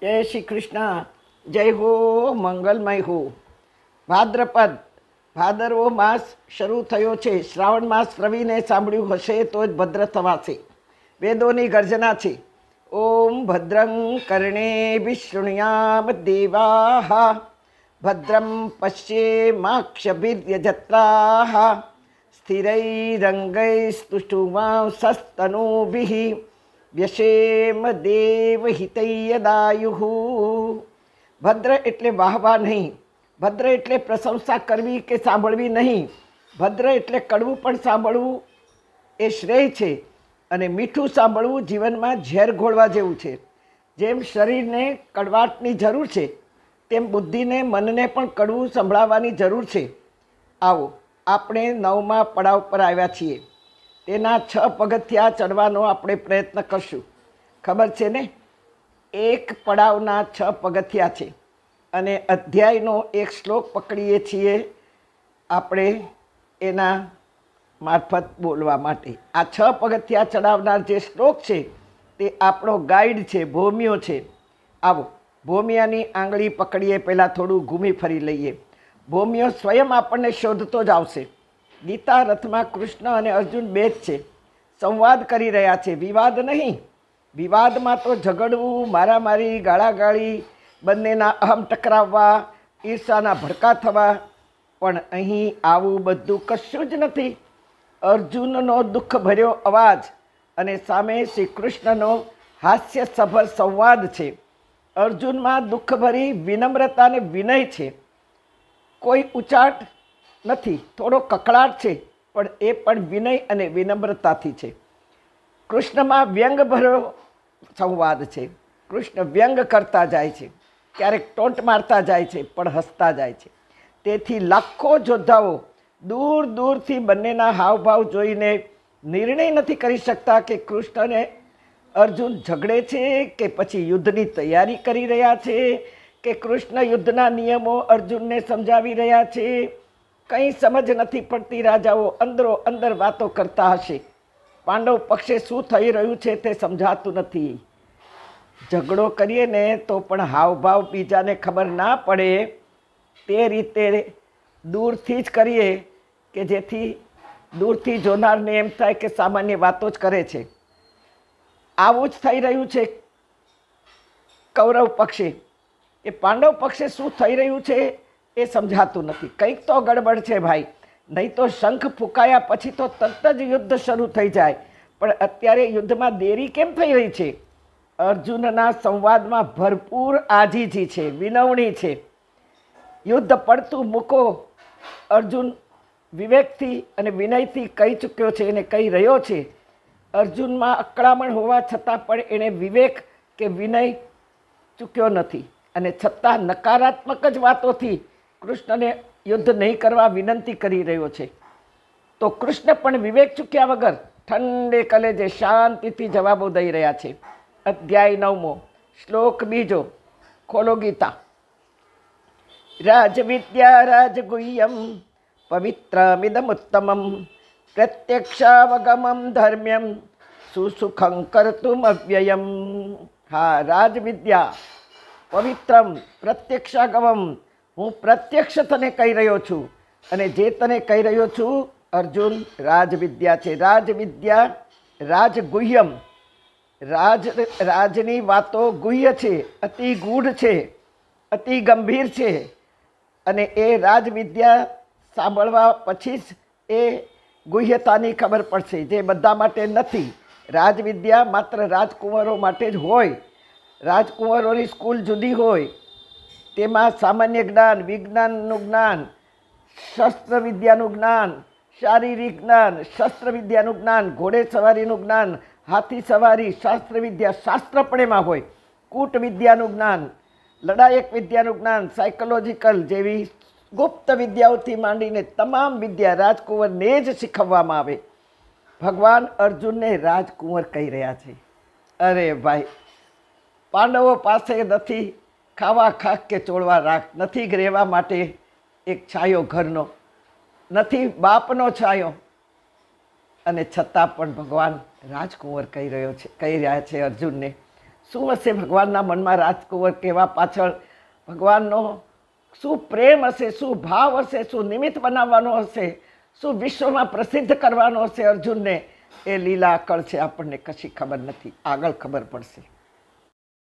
જય શ્રી કૃષ્ણ જય હો મંગલમય હો ભાદ્રપદ ભાદરવો માસ શરૂ થયો છે શ્રાવણ માસ રવિને સાંભળ્યું હશે તો જ ભદ્ર થવાશે વેદોની ગર્જના છે ઓમ ભદ્રં કર્ણે વિશૃણ્યામ દેવા ભદ્રમ પશ્યેમાક્ષભિર્યજત્રા સ્થિરૈરંગૈસ્તુષ્ટુમાંસસ્તનૂભિ વ્યશેમ દેવ હિતૈયદાયુઃ ભદ્ર એટલે વાહવા નહીં ભદ્ર એટલે પ્રશંસા કરવી કે સાંભળવી નહીં ભદ્ર એટલે કડવું પણ સાંભળવું એ શ્રેય છે અને મીઠું સાંભળવું જીવનમાં ઝેર ઘોળવા જેવું છે જેમ શરીરને કડવાટની જરૂર છે તેમ બુદ્ધિને મનને પણ કડવું સંભળાવવાની જરૂર છે આવો આપણે નવમા પડાવ પર આવ્યા છીએ તેના છ પગથિયા ચડવાનો આપણે પ્રયત્ન કરશું ખબર છે ને એક પડાવના છ પગથિયા છે અને અધ્યાયનો એક શ્લોક પકડીએ છીએ આપણે એના મારફત બોલવા માટે આ છ પગથિયા ચડાવનાર જે શ્લોક છે તે આપણો ગાઈડ છે ભોમિયો છે આવો ભોમિયાની આંગળી પકડીએ પહેલાં થોડું ઘૂમી ફરી લઈએ ભોમિયો સ્વયં આપણને શોધતો જ આવશે ગીતા રથમાં કૃષ્ણ અને અર્જુન બે જ છે સંવાદ કરી રહ્યા છે વિવાદ નહીં વિવાદમાં તો ઝઘડવું મારામારી ગાળાગાળી બંનેના અહમ ટકરાવવા ઈર્ષાના ભડકા થવા પણ અહીં આવું બધું કશું જ નથી અર્જુનનો દુઃખ ભર્યો અવાજ અને સામે શ્રી કૃષ્ણનો હાસ્યસભર સંવાદ છે અર્જુનમાં દુઃખભરી વિનમ્રતા અને વિનય છે કોઈ ઉચાટ નથી થોડો કકળાટ છે પણ એ પણ વિનય અને વિનમ્રતાથી છે કૃષ્ણમાં વ્યંગભર્યો સંવાદ છે કૃષ્ણ વ્યંગ કરતા જાય છે ક્યારેક ટોંટ મારતા જાય છે પણ હસતા જાય છે તેથી લાખો યોદ્ધાઓ દૂર દૂરથી બંનેના હાવભાવ જોઈને નિર્ણય નથી કરી શકતા કે કૃષ્ણને અર્જુન ઝઘડે છે કે પછી યુદ્ધની તૈયારી કરી રહ્યા છે કે કૃષ્ણ યુદ્ધના નિયમો અર્જુનને સમજાવી રહ્યા છે કંઈ સમજ નથી પડતી રાજાઓ અંદરો અંદર વાતો કરતા હશે પાંડવ પક્ષે શું થઈ રહ્યું છે તે સમજાતું નથી ઝઘડો કરીએ ને તો પણ હાવભાવ બીજાને ખબર ના પડે તે રીતે દૂરથી જ કરીએ કે જેથી દૂરથી જોનારને એમ થાય કે સામાન્ય વાતો જ કરે છે આવું જ થઈ રહ્યું છે કૌરવ પક્ષે એ પાંડવ પક્ષે શું થઈ રહ્યું છે એ સમજાતું નથી કંઈક તો ગડબડ છે ભાઈ નહીં તો શંખ ફૂંકાયા પછી તો તરત જ યુદ્ધ શરૂ થઈ જાય પણ અત્યારે યુદ્ધમાં દેરી કેમ થઈ રહી છે અર્જુનના સંવાદમાં ભરપૂર આજીજી છે વિનવણી છે યુદ્ધ પડતું મૂકો અર્જુન વિવેકથી અને વિનયથી કહી ચૂક્યો છે એને કહી રહ્યો છે અર્જુનમાં અકળામણ હોવા છતાં પણ એણે વિવેક કે વિનય ચૂક્યો નથી અને છતાં નકારાત્મક જ વાતોથી કૃષ્ણને યુદ્ધ નહીં કરવા વિનંતી કરી રહ્યો છે તો કૃષ્ણ પણ વિવેક ચૂક્યા વગર ઠંડે કલેજે શાંતિથી જવાબો દઈ રહ્યા છે અધ્યાય નવમો શ્લોક બીજો ખોલો ગીતા રાજવિદ્યા રાજગુહ્યમ પવિત્રમિદમુત્તમમ પ્રત્યક્ષાવગમમ ધર્મ્યમ સુસુખં કર્તુમ અવ્યયમ હા રાજવિદ્યા પવિત્રમ પ્રત્યક્ષાગમમ હું પ્રત્યક્ષ તને કહી રહ્યો છું અને જે તને કહી રહ્યો છું અર્જુન રાજવિદ્યા છે રાજવિદ્યા રાજગુહ્યમ રાજ રાજની વાતો ગુહ્ય છે અતિ ગૂઢ છે અતિ ગંભીર છે અને એ રાજવિદ્યા સાંભળવા પછી જ એ ગુહ્યતાની ખબર પડશે જે બધા માટે નથી રાજવિદ્યા માત્ર રાજકુંવરો માટે જ હોય રાજકુંવરોની સ્કૂલ જુદી હોય તેમાં સામાન્ય જ્ઞાન વિજ્ઞાનનું જ્ઞાન શસ્ત્ર વિદ્યાનું જ્ઞાન શારીરિક જ્ઞાન શસ્ત્ર વિદ્યાનું જ્ઞાન ઘોડે સવારીનું જ્ઞાન હાથી સવારી શાસ્ત્ર વિદ્યા શાસ્ત્ર પણ એમાં હોય કૂટ વિદ્યાનું જ્ઞાન લડાયક વિદ્યાનું જ્ઞાન સાયકોલોજીકલ જેવી ગુપ્ત વિદ્યાઓથી માંડીને તમામ વિદ્યા રાજકુંવરને જ શીખવવામાં આવે ભગવાન અર્જુનને રાજકુંવર કહી રહ્યા છે અરે ભાઈ પાંડવો પાસે નથી ખાવા ખાક કે ચોળવા રાખ નથી રહેવા માટે એક છાયો ઘરનો નથી બાપનો છાયો અને છતાં પણ ભગવાન રાજકુંવર કહી રહ્યો છે કહી રહ્યા છે અર્જુનને શું હશે ભગવાનના મનમાં રાજકુંવર કહેવા પાછળ ભગવાનનો શું પ્રેમ હશે શું ભાવ હશે શું નિમિત્ત બનાવવાનો હશે શું વિશ્વમાં પ્રસિદ્ધ કરવાનો હશે અર્જુનને એ લીલા અકળ છે આપણને કશી ખબર નથી આગળ ખબર પડશે